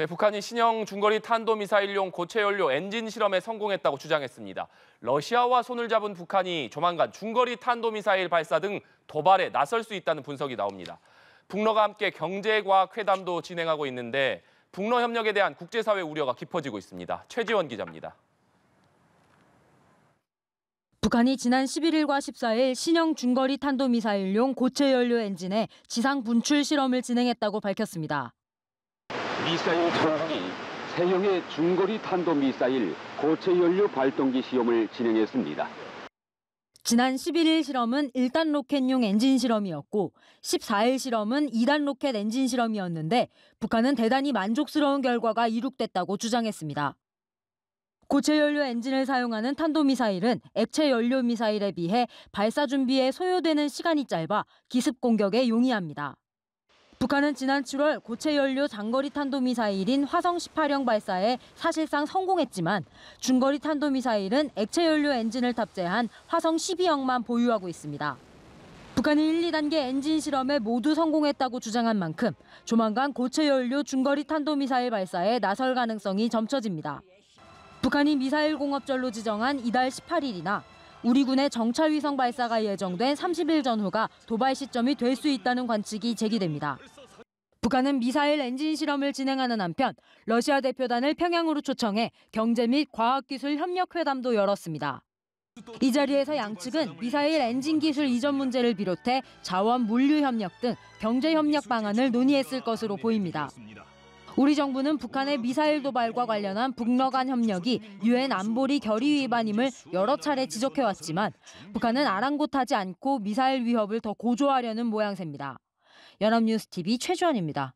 네, 북한이 신형 중거리 탄도미사일용 고체 연료 엔진 실험에 성공했다고 주장했습니다. 러시아와 손을 잡은 북한이 조만간 중거리 탄도미사일 발사 등 도발에 나설 수 있다는 분석이 나옵니다. 북러가 함께 경제과학 회담도 진행하고 있는데 북러 협력에 대한 국제사회 우려가 깊어지고 있습니다. 최지원 기자입니다. 북한이 지난 11일과 14일 신형 중거리 탄도미사일용 고체 연료 엔진에 지상 분출 실험을 진행했다고 밝혔습니다. 미사일 전국이 세형의 중거리 탄도 미사일 고체 연료 발동기 시험을 진행했습니다. 지난 11일 실험은 1단 로켓용 엔진 실험이었고 14일 실험은 2단 로켓 엔진 실험이었는데 북한은 대단히 만족스러운 결과가 이룩됐다고 주장했습니다. 고체 연료 엔진을 사용하는 탄도미사일은 액체 연료 미사일에 비해 발사 준비에 소요되는 시간이 짧아 기습 공격에 용이합니다. 북한은 지난 7월 고체 연료 장거리 탄도미사일인 화성 18형 발사에 사실상 성공했지만 중거리 탄도미사일은 액체 연료 엔진을 탑재한 화성 12형만 보유하고 있습니다. 북한이 1, 2단계 엔진 실험에 모두 성공했다고 주장한 만큼 조만간 고체 연료 중거리 탄도미사일 발사에 나설 가능성이 점쳐집니다. 북한이 미사일 공업절로 지정한 이달 18일이나 우리 군의 정찰위성 발사가 예정된 30일 전후가 도발 시점이 될 수 있다는 관측이 제기됩니다. 북한은 미사일 엔진 실험을 진행하는 한편 러시아 대표단을 평양으로 초청해 경제 및 과학기술 협력 회담도 열었습니다. 이 자리에서 양측은 미사일 엔진 기술 이전 문제를 비롯해 자원 물류 협력 등 경제 협력 방안을 논의했을 것으로 보입니다. 우리 정부는 북한의 미사일 도발과 관련한 북러 간 협력이 유엔 안보리 결의 위반임을 여러 차례 지적해왔지만 북한은 아랑곳하지 않고 미사일 위협을 더 고조하려는 모양새입니다. 연합뉴스TV 최주환입니다.